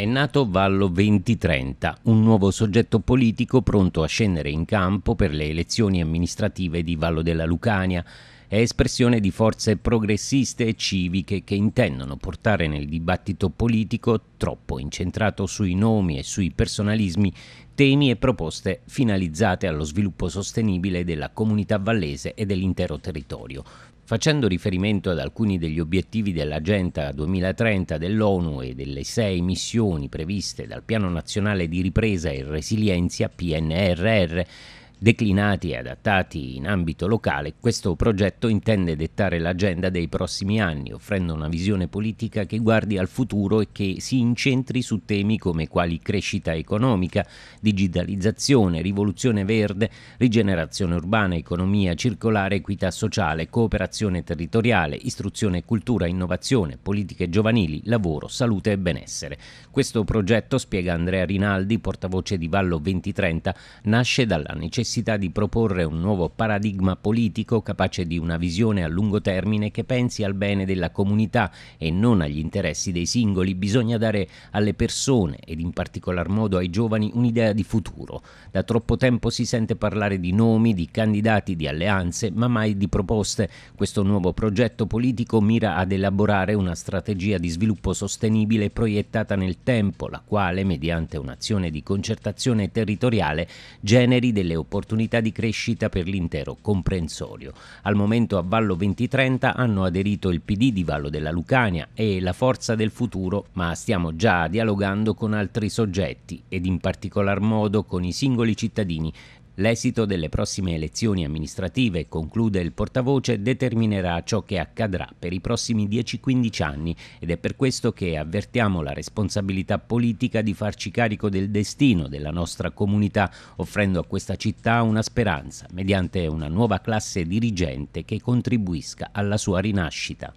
È nato Vallo 2030, un nuovo soggetto politico pronto a scendere in campo per le elezioni amministrative di Vallo della Lucania è espressione di forze progressiste e civiche che intendono portare nel dibattito politico, troppo incentrato sui nomi e sui personalismi, temi e proposte finalizzate allo sviluppo sostenibile della comunità vallese e dell'intero territorio, Facendo riferimento ad alcuni degli obiettivi dell'Agenda 2030 dell'ONU e delle sei missioni previste dal Piano Nazionale di Ripresa e Resilienza PNRR, Declinati e adattati in ambito locale, questo progetto intende dettare l'agenda dei prossimi anni, offrendo una visione politica che guardi al futuro e che si incentri su temi come quali crescita economica, digitalizzazione, rivoluzione verde, rigenerazione urbana, economia circolare, equità sociale, cooperazione territoriale, istruzione e cultura, innovazione, politiche giovanili, lavoro, salute e benessere. Questo progetto, spiega Andrea Rinaldi, portavoce di Vallo 2030, nasce dalla necessità necessità di proporre un nuovo paradigma politico capace di una visione a lungo termine che pensi al bene della comunità e non agli interessi dei singoli. Bisogna dare alle persone, ed in particolar modo ai giovani, un'idea di futuro. Da troppo tempo si sente parlare di nomi, di candidati, di alleanze, ma mai di proposte. Questo nuovo progetto politico mira ad elaborare una strategia di sviluppo sostenibile proiettata nel tempo, la quale, mediante un'azione di concertazione territoriale, generi delle opportunità opportunità di crescita per l'intero comprensorio. Al momento a Vallo 2030 hanno aderito il PD di Vallo della Lucania e la Forza del Futuro, ma stiamo già dialogando con altri soggetti ed in particolar modo con i singoli cittadini L'esito delle prossime elezioni amministrative, conclude il portavoce, determinerà ciò che accadrà per i prossimi 10-15 anni ed è per questo che avvertiamo la responsabilità politica di farci carico del destino della nostra comunità, offrendo a questa città una speranza mediante una nuova classe dirigente che contribuisca alla sua rinascita.